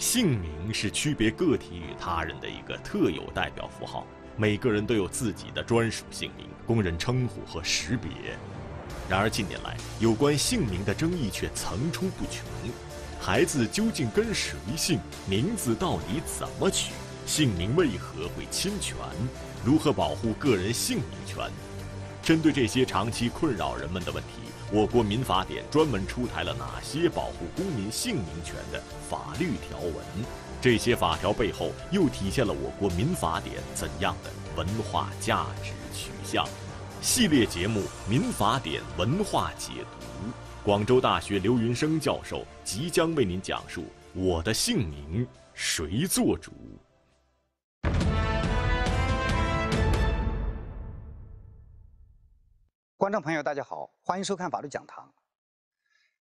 姓名是区别个体与他人的一个特有代表符号，每个人都有自己的专属姓名，供人称呼和识别。然而近年来，有关姓名的争议却层出不穷：孩子究竟跟谁姓？名字到底怎么取？姓名为何会侵权？如何保护个人姓名权？针对这些长期困扰人们的问题。我国民法典专门出台了哪些保护公民姓名权的法律条文？这些法条背后又体现了我国民法典怎样的文化价值取向？系列节目《民法典文化解读》，广州大学刘云生教授即将为您讲述“我的姓名谁做主”。观众朋友，大家好，欢迎收看法律讲堂。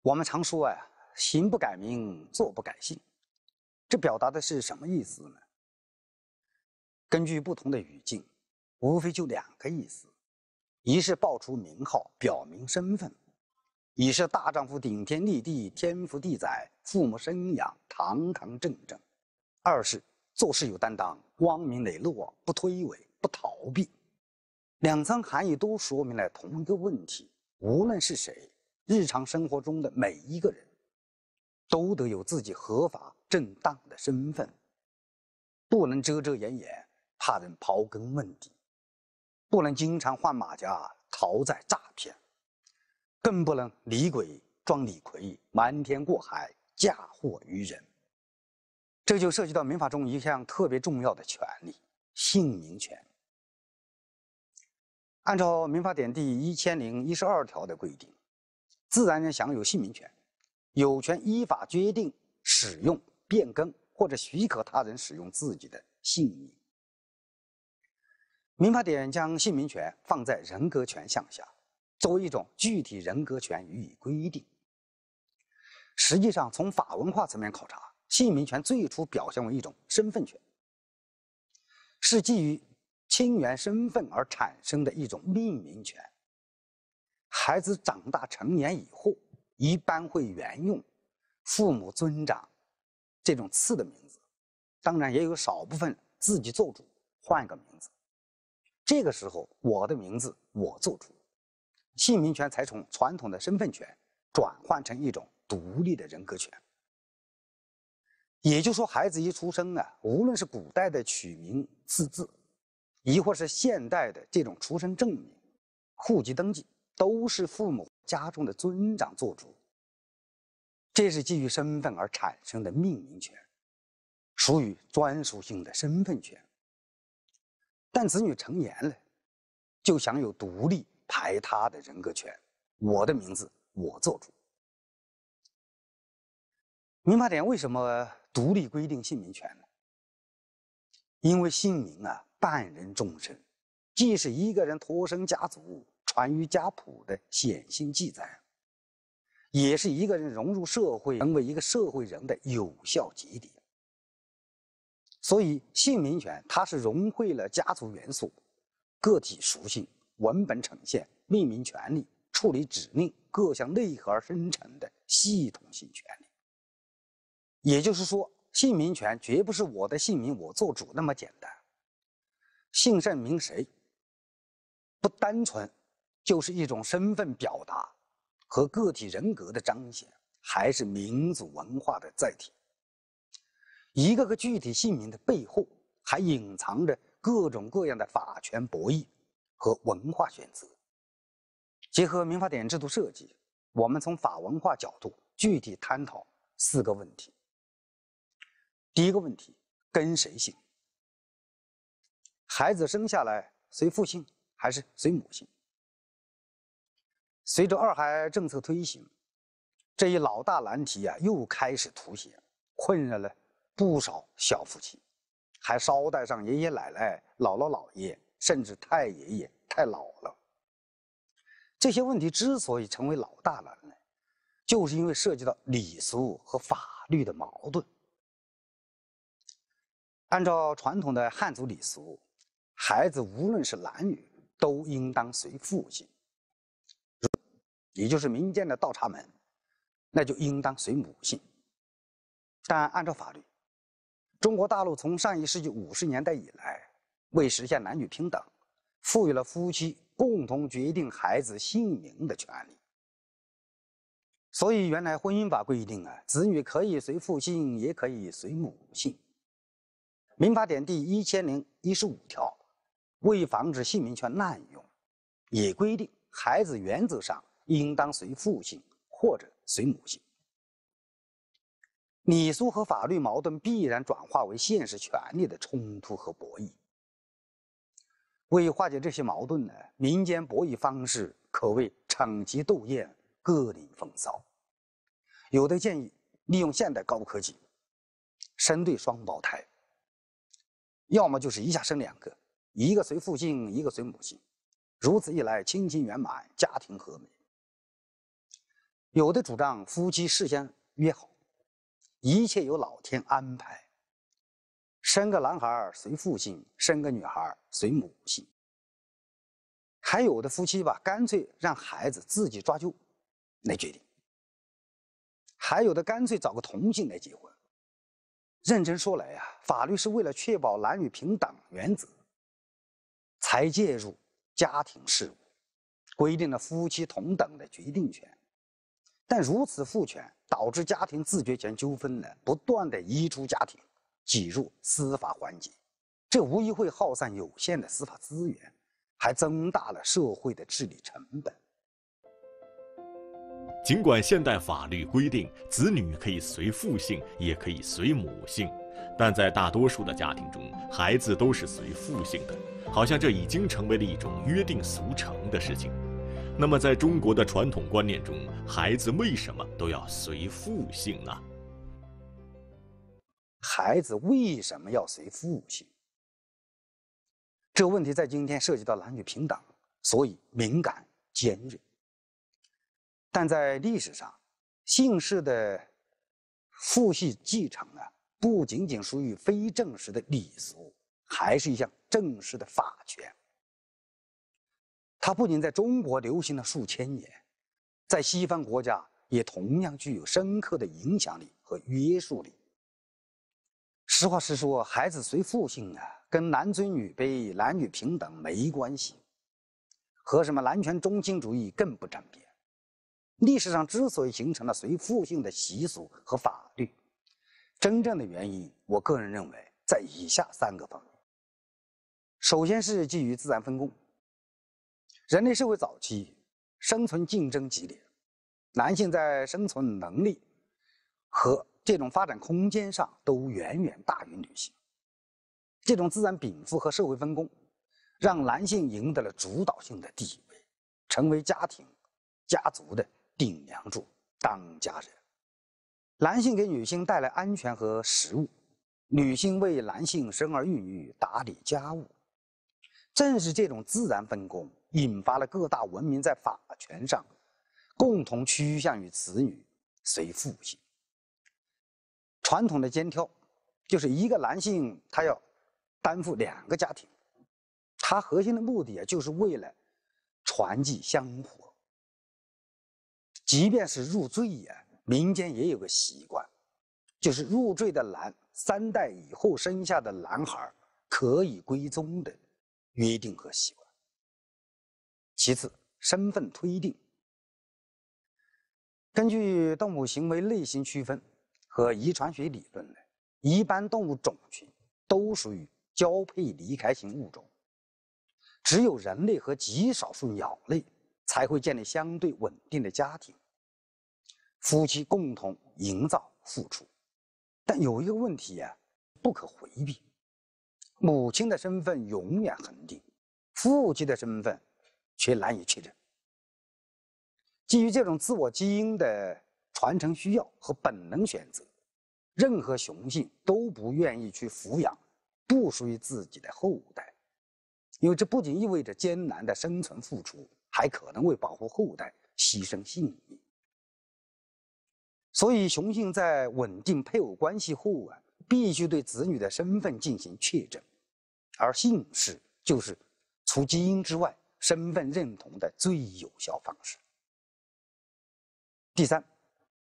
我们常说啊，“行不改名，坐不改姓”，这表达的是什么意思呢？根据不同的语境，无非就两个意思：一是报出名号，表明身份；，以是大丈夫顶天立地，天福地载，父母生养，堂堂正正；，二是做事有担当，光明磊落，不推诿，不逃避。两层含义都说明了同一个问题：无论是谁，日常生活中的每一个人，都得有自己合法正当的身份，不能遮遮掩掩，怕人刨根问底；不能经常换马甲逃债诈骗，更不能李鬼装李逵，瞒天过海嫁祸于人。这就涉及到民法中一项特别重要的权利——姓名权。按照《民法典》第一千零一十二条的规定，自然人享有姓名权，有权依法决定、使用、变更或者许可他人使用自己的姓名。《民法典》将姓名权放在人格权项下，作为一种具体人格权予以规定。实际上，从法文化层面考察，姓名权最初表现为一种身份权，是基于。亲缘身份而产生的一种命名权。孩子长大成年以后，一般会沿用父母尊长这种赐的名字，当然也有少部分自己做主换个名字。这个时候，我的名字我做主，姓名权才从传统的身份权转换成一种独立的人格权。也就是说，孩子一出生啊，无论是古代的取名字字。亦或是现代的这种出生证明、户籍登记，都是父母家中的尊长做主。这是基于身份而产生的命名权，属于专属性的身份权。但子女成年了，就享有独立排他的人格权，我的名字我做主。民法典为什么独立规定姓名权呢？因为姓名啊。半人众生，既是一个人脱生家族、传于家谱的显性记载，也是一个人融入社会、成为一个社会人的有效节点。所以，姓名权它是融汇了家族元素、个体属性、文本呈现、命名权利、处理指令各项内核生成的系统性权利。也就是说，姓名权绝不是我的姓名我做主那么简单。姓甚名谁，不单纯就是一种身份表达和个体人格的彰显，还是民族文化的载体。一个个具体姓名的背后，还隐藏着各种各样的法权博弈和文化选择。结合民法典制度设计，我们从法文化角度具体探讨四个问题：第一个问题，跟谁姓？孩子生下来随父姓还是随母姓？随着二孩政策推行，这一老大难题啊又开始凸显，困扰了不少小夫妻，还捎带上爷爷奶奶、姥姥姥爷，甚至太爷爷太姥姥。这些问题之所以成为老大难呢，就是因为涉及到礼俗和法律的矛盾。按照传统的汉族礼俗。孩子无论是男女，都应当随父姓，也就是民间的倒插门，那就应当随母姓。但按照法律，中国大陆从上一世纪五十年代以来，为实现男女平等，赋予了夫妻共同决定孩子姓名的权利。所以原来婚姻法规定啊，子女可以随父姓，也可以随母姓。民法典第一千零一十五条。为防止姓名权滥用，也规定孩子原则上应当随父姓或者随母姓。礼俗和法律矛盾必然转化为现实权利的冲突和博弈。为化解这些矛盾呢，民间博弈方式可谓场极斗艳，各领风骚。有的建议利用现代高科技生对双胞胎，要么就是一下生两个。一个随父姓，一个随母亲，如此一来，亲情圆满，家庭和美。有的主张夫妻事先约好，一切由老天安排，生个男孩随父姓，生个女孩随母姓。还有的夫妻吧，干脆让孩子自己抓阄来决定。还有的干脆找个同性来结婚。认真说来呀，法律是为了确保男女平等原则。才介入家庭事务，规定了夫妻同等的决定权，但如此父权导致家庭自觉权纠纷呢，不断的移出家庭，挤入司法环节，这无疑会耗散有限的司法资源，还增大了社会的治理成本。尽管现代法律规定，子女可以随父姓，也可以随母姓，但在大多数的家庭中，孩子都是随父姓的。好像这已经成为了一种约定俗成的事情。那么，在中国的传统观念中，孩子为什么都要随父姓呢？孩子为什么要随父姓？这问题在今天涉及到男女平等，所以敏感尖锐。但在历史上，姓氏的父系继承呢，不仅仅属于非正式的礼俗。还是一项正式的法权。它不仅在中国流行了数千年，在西方国家也同样具有深刻的影响力和约束力。实话实说，孩子随父姓啊，跟男尊女卑、男女平等没关系，和什么男权中心主义更不沾边。历史上之所以形成了随父姓的习俗和法律，真正的原因，我个人认为在以下三个方面。首先是基于自然分工。人类社会早期，生存竞争激烈，男性在生存能力和这种发展空间上都远远大于女性。这种自然禀赋和社会分工，让男性赢得了主导性的地位，成为家庭、家族的顶梁柱、当家人。男性给女性带来安全和食物，女性为男性生儿育女、打理家务。正是这种自然分工，引发了各大文明在法权上共同趋向于子女随父姓。传统的肩挑，就是一个男性他要担负两个家庭，他核心的目的啊，就是为了传继香火。即便是入赘呀，民间也有个习惯，就是入赘的男三代以后生下的男孩，可以归宗的。约定和习惯。其次，身份推定。根据动物行为类型区分和遗传学理论呢，一般动物种群都属于交配离开型物种，只有人类和极少数鸟类才会建立相对稳定的家庭，夫妻共同营造、付出。但有一个问题呀，不可回避。母亲的身份永远恒定，父亲的身份却难以确认。基于这种自我基因的传承需要和本能选择，任何雄性都不愿意去抚养不属于自己的后代，因为这不仅意味着艰难的生存付出，还可能为保护后代牺牲性命。所以，雄性在稳定配偶关系后啊，必须对子女的身份进行确诊。而姓氏就是除基因之外身份认同的最有效方式。第三，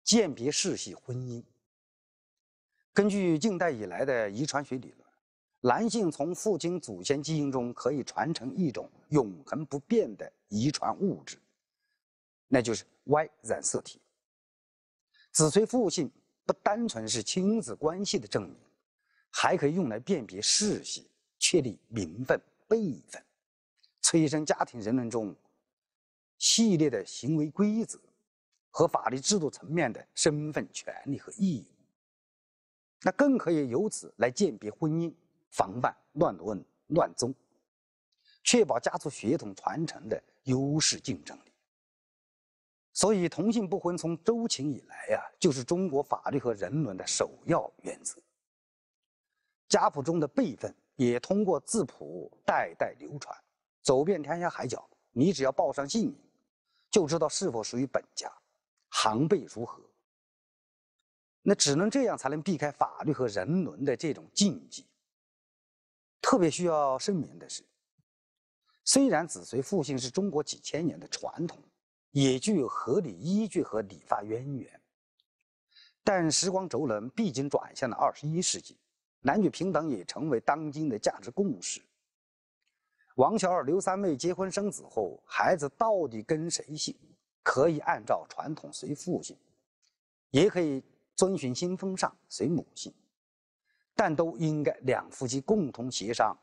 鉴别世系婚姻。根据近代以来的遗传学理论，男性从父亲祖先基因中可以传承一种永恒不变的遗传物质，那就是 Y 染色体。子随父姓不单纯是亲子关系的证明，还可以用来辨别世系。确立名分、辈分，催生家庭人伦中系列的行为规则和法律制度层面的身份、权利和义务。那更可以由此来鉴别婚姻，防范乱伦乱宗，确保家族血统传承的优势竞争力。所以，同姓不婚从周秦以来呀，就是中国法律和人伦的首要原则。家谱中的辈分。也通过字谱代代流传，走遍天涯海角。你只要报上姓名，就知道是否属于本家，行辈如何。那只能这样才能避开法律和人伦的这种禁忌。特别需要声明的是，虽然子随父姓是中国几千年的传统，也具有合理依据和礼法渊源，但时光轴轮毕竟转向了二十一世纪。男女平等也成为当今的价值共识。王小二、刘三妹结婚生子后，孩子到底跟谁姓？可以按照传统随父姓，也可以遵循新风尚随母姓，但都应该两夫妻共同协商。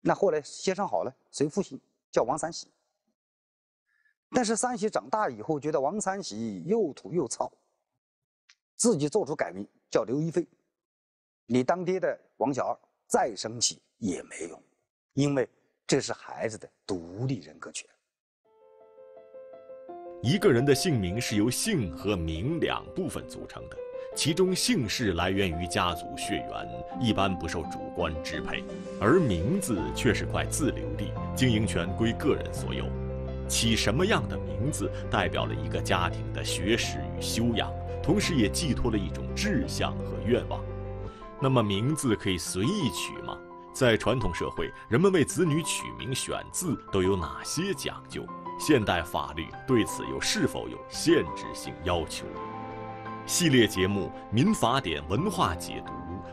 那后来协商好了，随父姓叫王三喜。但是三喜长大以后觉得王三喜又土又糙，自己做出改名叫刘一飞。你当爹的王小二再生气也没用，因为这是孩子的独立人格权。一个人的姓名是由姓和名两部分组成的，其中姓氏来源于家族血缘，一般不受主观支配，而名字却是块自留地，经营权归个人所有。起什么样的名字，代表了一个家庭的学识与修养，同时也寄托了一种志向和愿望。那么名字可以随意取吗？在传统社会，人们为子女取名选字都有哪些讲究？现代法律对此又是否有限制性要求？系列节目《民法典文化解读》，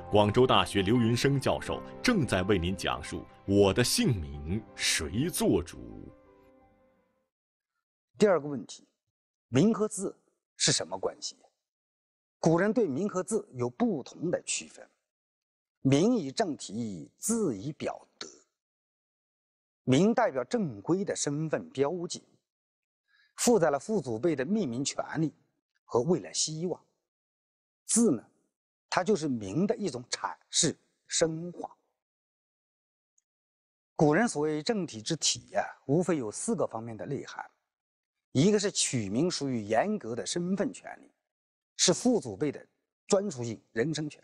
广州大学刘云生教授正在为您讲述“我的姓名谁做主”。第二个问题，名和字是什么关系？古人对名和字有不同的区分。名以正体，字以表德。名代表正规的身份标记，负载了父祖辈的命名权利和未来希望。字呢，它就是名的一种阐释、升华。古人所谓“正体之体”呀，无非有四个方面的内涵：一个是取名属于严格的身份权利，是父祖辈的专属性人生权。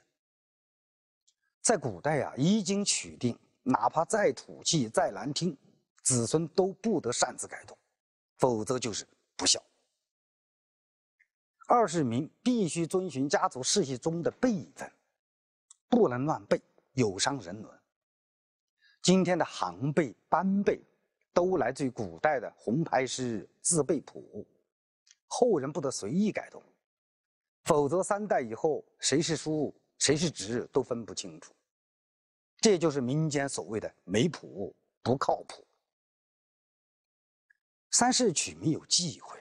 在古代啊，一经取定，哪怕再土气、再难听，子孙都不得擅自改动，否则就是不孝。二是名必须遵循家族世系中的辈分，不能乱辈，有伤人伦。今天的行辈、班辈，都来自于古代的红牌诗、字辈谱，后人不得随意改动，否则三代以后谁是叔？谁是侄都分不清楚，这就是民间所谓的“没谱”不靠谱。三是取名有忌讳，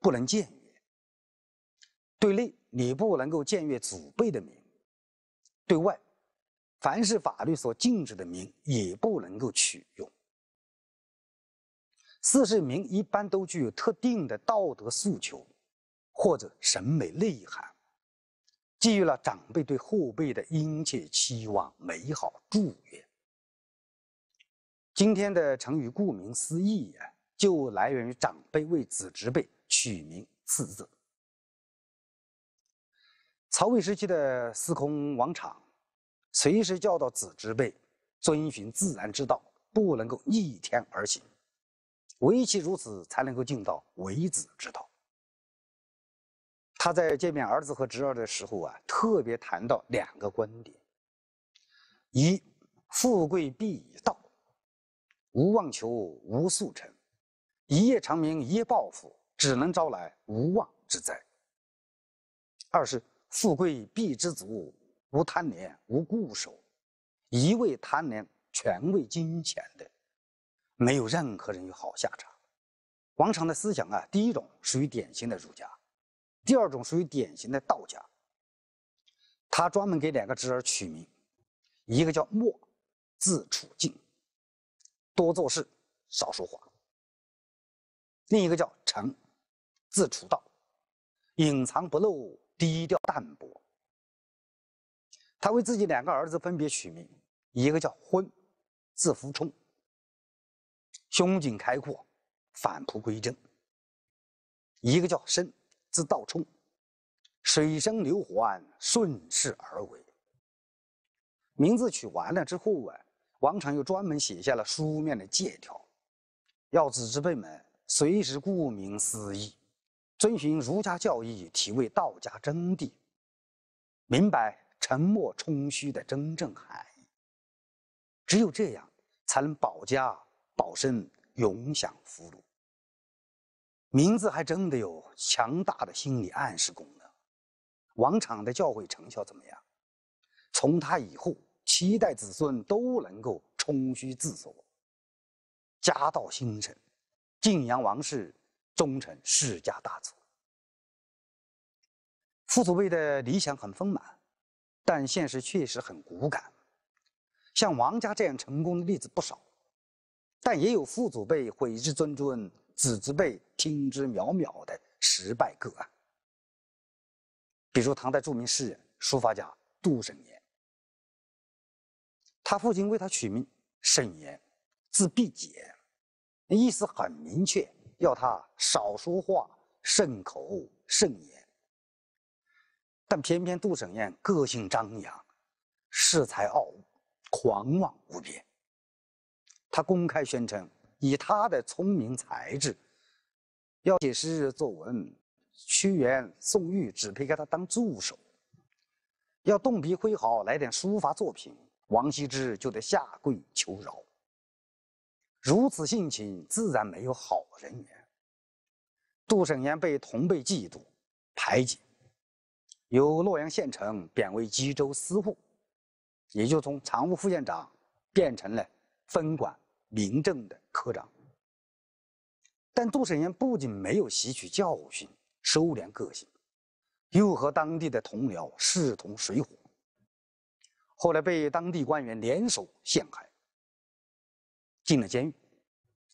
不能僭越；对内你不能够僭越祖辈的名；对外，凡是法律所禁止的名也不能够取用。四是名一般都具有特定的道德诉求或者审美内涵。寄予了长辈对后辈的殷切期望、美好祝愿。今天的成语顾名思义，就来源于“长辈为子侄辈取名”四字。曹魏时期的司空王昶，随时教导子侄辈，遵循自然之道，不能够逆天而行，唯其如此，才能够尽到为子之道。他在见面儿子和侄儿的时候啊，特别谈到两个观点：一，富贵必以道，无妄求无速成；一夜成名，一夜暴富，只能招来无妄之灾。二是富贵必知足，无贪念，无固守，一味贪恋全为金钱的，没有任何人有好下场。王常的思想啊，第一种属于典型的儒家。第二种属于典型的道家。他专门给两个侄儿取名，一个叫墨，字楚静，多做事，少说话；另一个叫成，字楚道，隐藏不露，低调淡泊。他为自己两个儿子分别取名，一个叫昏，字福冲，胸襟开阔，返璞归真；一个叫深。自倒冲，水生流缓，顺势而为。名字取完了之后啊，王禅又专门写下了书面的借条，要子侄辈们随时顾名思义，遵循儒家教义，体味道家真谛，明白沉默充虚的真正含义。只有这样，才能保家保身，永享福禄。名字还真的有强大的心理暗示功能。王昶的教诲成效怎么样？从他以后，七代子孙都能够充虚自锁，家道兴盛，晋阳王氏终成世家大族。父祖辈的理想很丰满，但现实确实很骨感。像王家这样成功的例子不少，但也有父祖辈毁之尊尊。子之辈听之渺渺的失败个案，比如唐代著名诗人、书法家杜审言，他父亲为他取名审言，字必解，意思很明确，要他少说话，慎口慎言。但偏偏杜审言个性张扬，恃才傲物，狂妄无边。他公开宣称。以他的聪明才智，要写诗作文，屈原、宋玉只配给他当助手；要动笔挥毫来点书法作品，王羲之就得下跪求饶。如此性情，自然没有好人缘。杜审言被同辈嫉妒、排挤，由洛阳县城贬为冀州司户，也就从常务副县长变成了分管。民政的科长，但杜审言不仅没有吸取教训、收敛个性，又和当地的同僚势同水火。后来被当地官员联手陷害，进了监狱，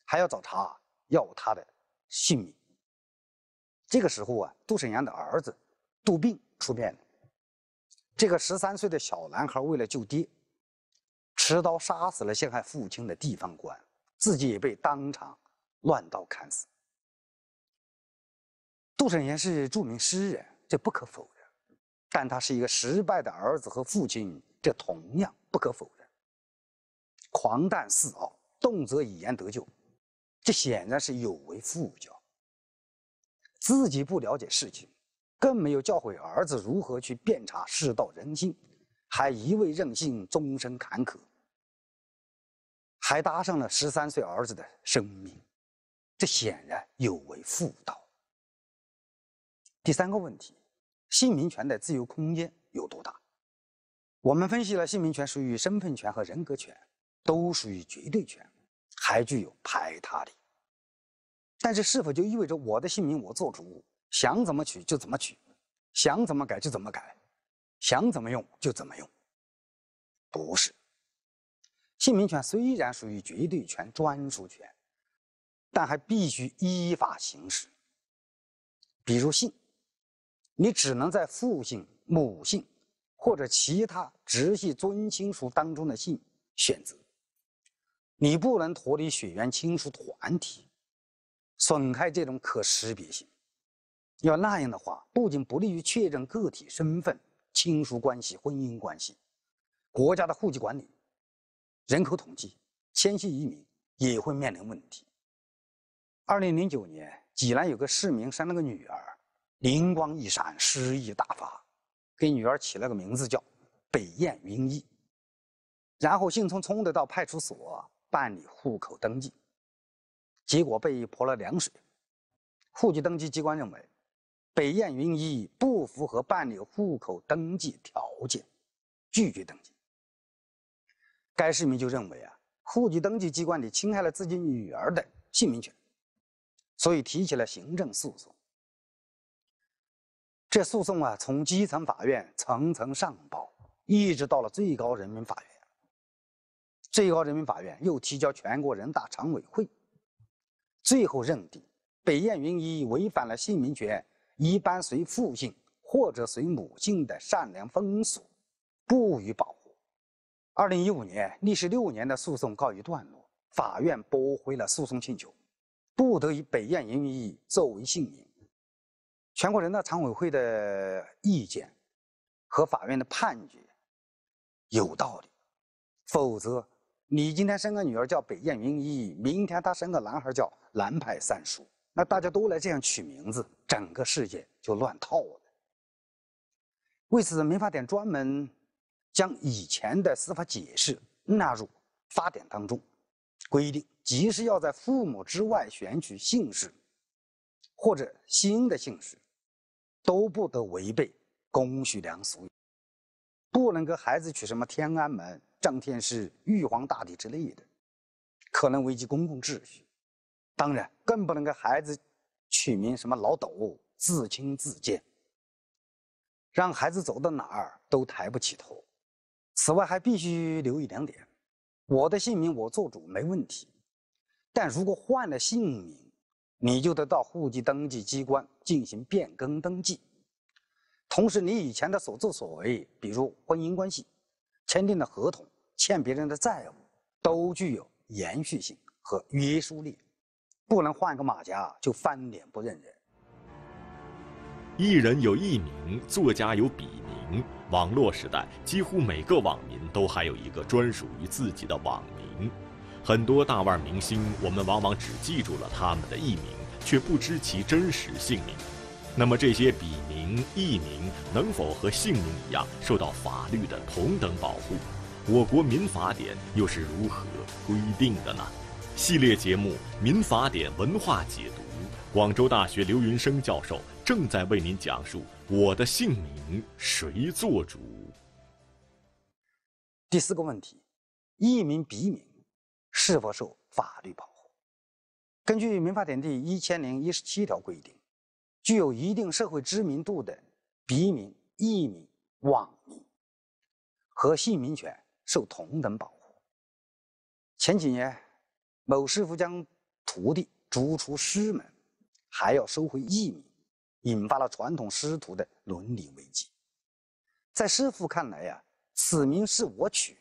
还要找茬要他的性命。这个时候啊，杜审言的儿子杜并出面了，这个十三岁的小男孩为了救爹。持刀杀死了陷害父亲的地方官，自己也被当场乱刀砍死。杜审言是著名诗人，这不可否认；但他是一个失败的儿子和父亲，这同样不可否认。狂诞自傲，动辄以言得救，这显然是有违父教。自己不了解事情，更没有教会儿子如何去辨察世道人心，还一味任性，终身坎坷。还搭上了十三岁儿子的生命，这显然有违妇道。第三个问题，姓名权的自由空间有多大？我们分析了，姓名权属于身份权和人格权，都属于绝对权，还具有排他力。但是，是否就意味着我的姓名我做主，想怎么取就怎么取，想怎么改就怎么改，想怎么用就怎么用？不是。姓名权虽然属于绝对权、专属权，但还必须依法行使。比如姓，你只能在父姓、母姓或者其他直系尊亲属当中的姓选择，你不能脱离血缘亲属团体，损害这种可识别性。要那样的话，不仅不利于确认个体身份、亲属关系、婚姻关系，国家的户籍管理。人口统计、迁徙移民也会面临问题。二零零九年，济南有个市民生了个女儿，灵光一闪，诗意大发，给女儿起了个名字叫“北雁云依”，然后兴冲冲地到派出所办理户口登记，结果被泼了凉水。户籍登记机关认为“北雁云依”不符合办理户口登记条件，拒绝登记。该市民就认为啊，户籍登记机关的侵害了自己女儿的姓名权，所以提起了行政诉讼。这诉讼啊，从基层法院层层上报，一直到了最高人民法院。最高人民法院又提交全国人大常委会，最后认定北雁云一违反了姓名权一般随父姓或者随母姓的善良风俗，不予保护。二零一五年，历时六年的诉讼告一段落，法院驳回了诉讼请求，不得以“北燕云一作为姓名。全国人大常委会的意见和法院的判决有道理，否则，你今天生个女儿叫“北燕云逸”，明天他生个男孩叫“南派三叔”，那大家都来这样取名字，整个世界就乱套了。为此，民法典专门。将以前的司法解释纳入法典当中，规定，即使要在父母之外选取姓氏，或者新的姓氏，都不得违背公序良俗，不能给孩子取什么天安门、张天师、玉皇大帝之类的，可能危及公共秩序。当然，更不能给孩子取名什么老斗、自轻自贱，让孩子走到哪儿都抬不起头。此外，还必须留意两点：我的姓名我做主没问题，但如果换了姓名，你就得到户籍登记机关进行变更登记。同时，你以前的所作所为，比如婚姻关系、签订的合同、欠别人的债务，都具有延续性和约束力，不能换个马甲就翻脸不认人。一人有一名，作家有笔。网络时代，几乎每个网民都还有一个专属于自己的网名。很多大腕明星，我们往往只记住了他们的艺名，却不知其真实姓名。那么，这些笔名、艺名能否和姓名一样受到法律的同等保护？我国《民法典》又是如何规定的呢？系列节目《民法典文化解读》，广州大学刘云生教授。正在为您讲述我的姓名谁做主。第四个问题：艺名、笔名是否受法律保护？根据《民法典》第一千零一十七条规定，具有一定社会知名度的笔名、艺名、网名和姓名权受同等保护。前几年，某师傅将徒弟逐出师门，还要收回艺名。引发了传统师徒的伦理危机。在师傅看来呀，此名是我取，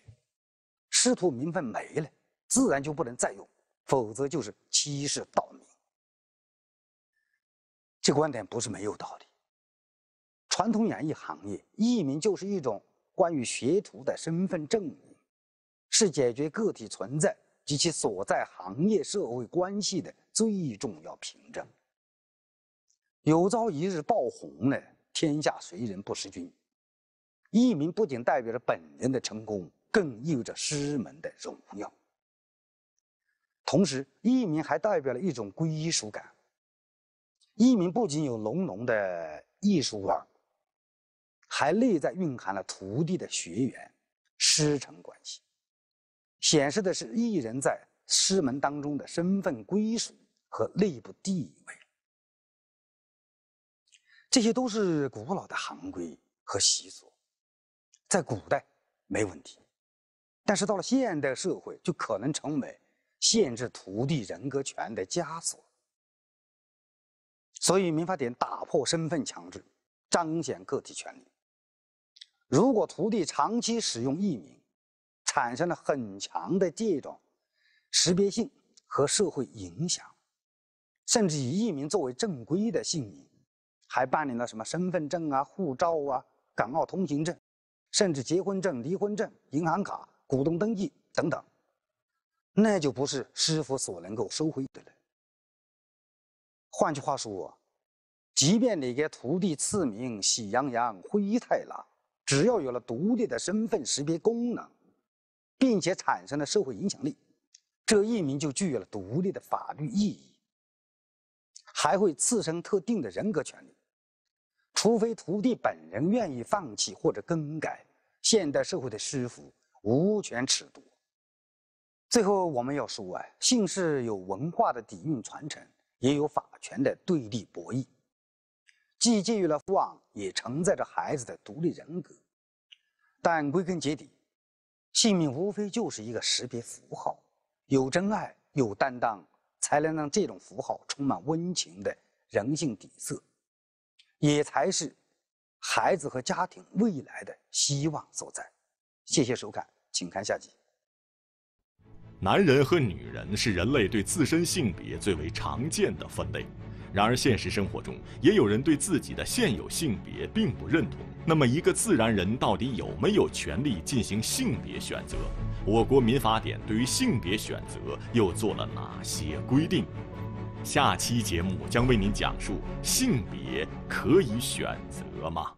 师徒名分没了，自然就不能再用，否则就是欺世盗名。这观点不是没有道理。传统演艺行业艺名就是一种关于学徒的身份证明，是解决个体存在及其所在行业社会关系的最重要凭证。有朝一日爆红了，天下谁人不识君？艺名不仅代表着本人的成功，更意味着师门的荣耀。同时，艺名还代表了一种归属感。艺名不仅有浓浓的艺术味，还内在蕴含了徒弟的学员、师承关系，显示的是艺人在师门当中的身份归属和内部地位。这些都是古老的行规和习俗，在古代没问题，但是到了现代社会，就可能成为限制徒弟人格权的枷锁。所以，民法典打破身份强制，彰显个体权利。如果徒弟长期使用艺名，产生了很强的这种识别性和社会影响，甚至以艺名作为正规的姓名。还办理了什么身份证啊、护照啊、港澳通行证，甚至结婚证、离婚证、银行卡、股东登记等等，那就不是师傅所能够收回的了。换句话说，即便你给徒弟赐名“喜羊羊”“灰太狼”，只要有了独立的身份识别功能，并且产生了社会影响力，这一名就具有了独立的法律意义，还会次生特定的人格权利。除非徒弟本人愿意放弃或者更改，现代社会的师傅无权尺度。最后我们要说啊，姓氏有文化的底蕴传承，也有法权的对立博弈，既给予了父王，也承载着孩子的独立人格。但归根结底，姓名无非就是一个识别符号，有真爱、有担当，才能让这种符号充满温情的人性底色。也才是孩子和家庭未来的希望所在。谢谢收看，请看下集。男人和女人是人类对自身性别最为常见的分类，然而现实生活中也有人对自己的现有性别并不认同。那么，一个自然人到底有没有权利进行性别选择？我国民法典对于性别选择又做了哪些规定？下期节目将为您讲述：性别可以选择吗？